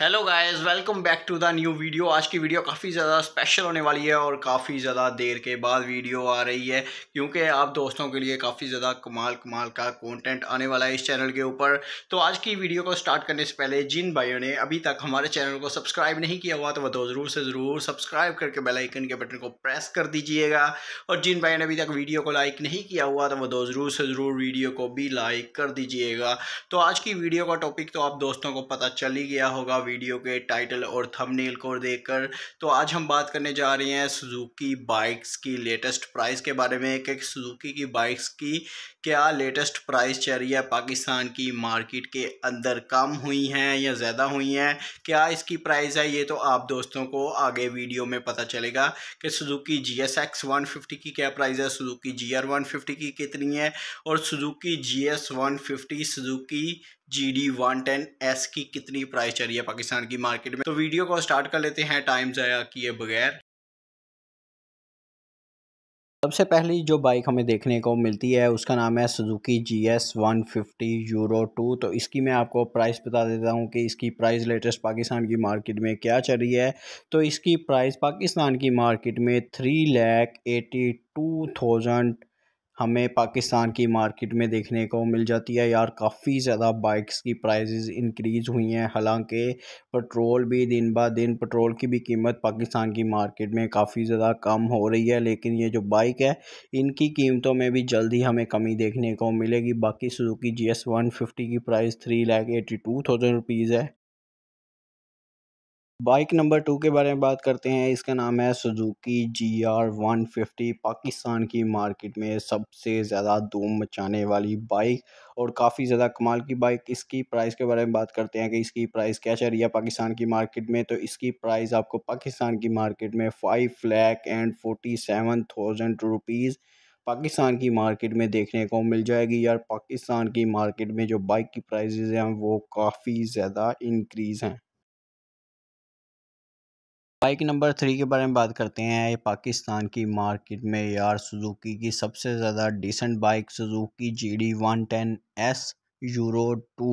hello guys welcome back to the new video आज की video काफ़ी ज़्यादा स्पेशल होने वाली है और काफ़ी ज़्यादा देर के बाद वीडियो आ रही है क्योंकि आप दोस्तों के लिए काफ़ी ज़्यादा कमाल कमाल का कंटेंट आने वाला है इस चैनल के ऊपर तो आज की वीडियो को स्टार्ट करने से पहले जिन भाइयों ने अभी तक हमारे चैनल को सब्सक्राइब नहीं किया हुआ तो वह तो ज़रूर से ज़रूर सब्सक्राइब करके बेलाइकन के बटन को प्रेस कर दीजिएगा और जिन भाइयों ने अभी तक वीडियो को लाइक नहीं किया हुआ तो वह तो ज़रूर से ज़रूर वीडियो को भी लाइक कर दीजिएगा तो आज की वीडियो का टॉपिक तो आप दोस्तों को पता चल ही गया होगा वीडियो के टाइटल और थंबनेल को देखकर तो आज हम बात करने जा रहे हैं सुजुकी बाइक्स की लेटेस्ट प्राइस के बारे में एक सुजुकी की बाइक्स की क्या लेटेस्ट प्राइस चल रही है पाकिस्तान की मार्केट के अंदर कम हुई हैं या ज़्यादा हुई हैं क्या इसकी प्राइस है ये तो आप दोस्तों को आगे वीडियो में पता चलेगा कि Suzuki G S X one fifty की क्या प्राइस है Suzuki G R one fifty की कितनी है और Suzuki G S one fifty Suzuki G D one ten S की कितनी प्राइस चल रही है पाकिस्तान की मार्केट में तो वीडियो को स्टार्ट कर लेते हैं टाइम ज़ाया किए बगैर सबसे पहली जो बाइक हमें देखने को मिलती है उसका नाम है Suzuki G S one fifty Euro two तो इसकी मैं आपको प्राइस बता देता हूँ कि इसकी प्राइस लेटेस्ट पाकिस्तान की मार्केट में क्या चल रही है तो इसकी प्राइस पाकिस्तान की मार्केट में three lakh eighty two thousand हमें पाकिस्तान की मार्केट में देखने को मिल जाती है यार काफ़ी ज़्यादा बाइक्स की प्राइजेज इंक्रीज हुई हैं हालांकि पेट्रोल भी दिन ब दिन पेट्रोल की भी कीमत पाकिस्तान की मार्केट में काफ़ी ज़्यादा कम हो रही है लेकिन ये जो बाइक है इनकी कीमतों में भी जल्दी हमें कमी देखने को मिलेगी बाकी Suzuki G S one fifty की price three lakh eighty two thousand rupees है बाइक नंबर टू के बारे में बात करते हैं इसका नाम है Suzuki G R one fifty Pakistan की मार्केट में सबसे ज़्यादा धूम मचाने वाली बाइक और काफ़ी ज़्यादा कमाल की बाइक इसकी प्राइस के बारे में बात करते हैं कि इसकी प्राइस क्या चल रही है पाकिस्तान की मार्केट में तो इसकी प्राइस आपको पाकिस्तान की मार्केट में five lakh and forty seven thousand rupees Pakistan की मार्केट में देखने को मिल जाएगी यार पाकिस्तान की मार्केट में जो बाइक की प्राइजेज़ हैं वो काफ़ी ज़्यादा इंक्रीज़ हैं बाइक नंबर थ्री के बारे में बात करते हैं ये पाकिस्तान की मार्केट में यार सुजुकी की सबसे ज़्यादा decent bike Suzuki G D one ten S Euro two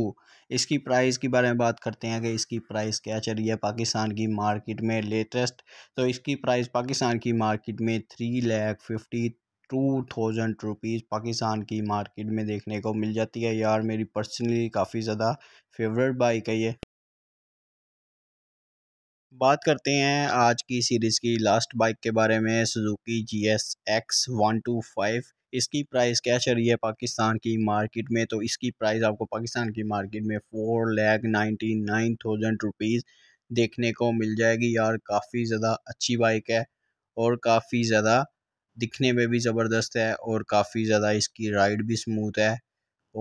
इसकी प्राइस के बारे में बात करते हैं कि इसकी प्राइस क्या चल रही है पाकिस्तान की मार्केट में लेटेस्ट तो इसकी प्राइस पाकिस्तान की मार्केट में three lakh fifty two thousand rupees Pakistan की मार्केट में देखने को मिल जाती है यार मेरी पर्सनली काफ़ी ज़्यादा फेवरेट बाइक है ये बात करते हैं आज की सीरीज़ की लास्ट बाइक के बारे में Suzuki G S X one two five इसकी प्राइस क्या चल रही है पाकिस्तान की मार्केट में तो इसकी प्राइस आपको पाकिस्तान की मार्केट में four lakh ninety nine thousand rupees देखने को मिल जाएगी यार काफ़ी ज़्यादा अच्छी बाइक है और काफ़ी ज़्यादा दिखने में भी ज़बरदस्त है और काफ़ी ज़्यादा इसकी राइड भी स्मूथ है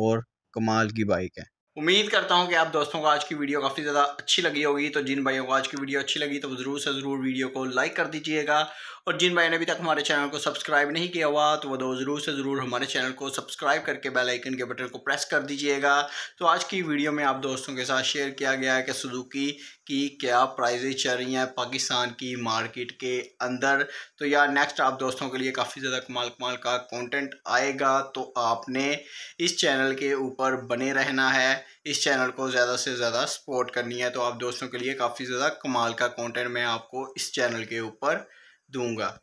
और कमाल की बाइक है उम्मीद करता हूँ कि आप दोस्तों को आज की वीडियो काफ़ी ज़्यादा अच्छी लगी होगी तो जिन भाइयों को आज की वीडियो अच्छी लगी तो ज़रूर से ज़रूर वीडियो को लाइक कर दीजिएगा और जिन भाइयों ने अभी तक हमारे चैनल को सब्सक्राइब नहीं किया हुआ तो वो ज़रूर से ज़रूर हमारे चैनल को सब्सक्राइब करके बेल आइकन के बटन को प्रेस कर दीजिएगा तो आज की वीडियो में आप दोस्तों के साथ शेयर किया गया है कि सुजुकी कि क्या प्राइजेज चल रही हैं पाकिस्तान की मार्केट के अंदर तो यार नेक्स्ट आप दोस्तों के लिए काफ़ी ज़्यादा कमाल कमाल का कंटेंट आएगा तो आपने इस चैनल के ऊपर बने रहना है इस चैनल को ज़्यादा से ज़्यादा सपोर्ट करनी है तो आप दोस्तों के लिए काफ़ी ज़्यादा कमाल का कंटेंट मैं आपको इस चैनल के ऊपर दूँगा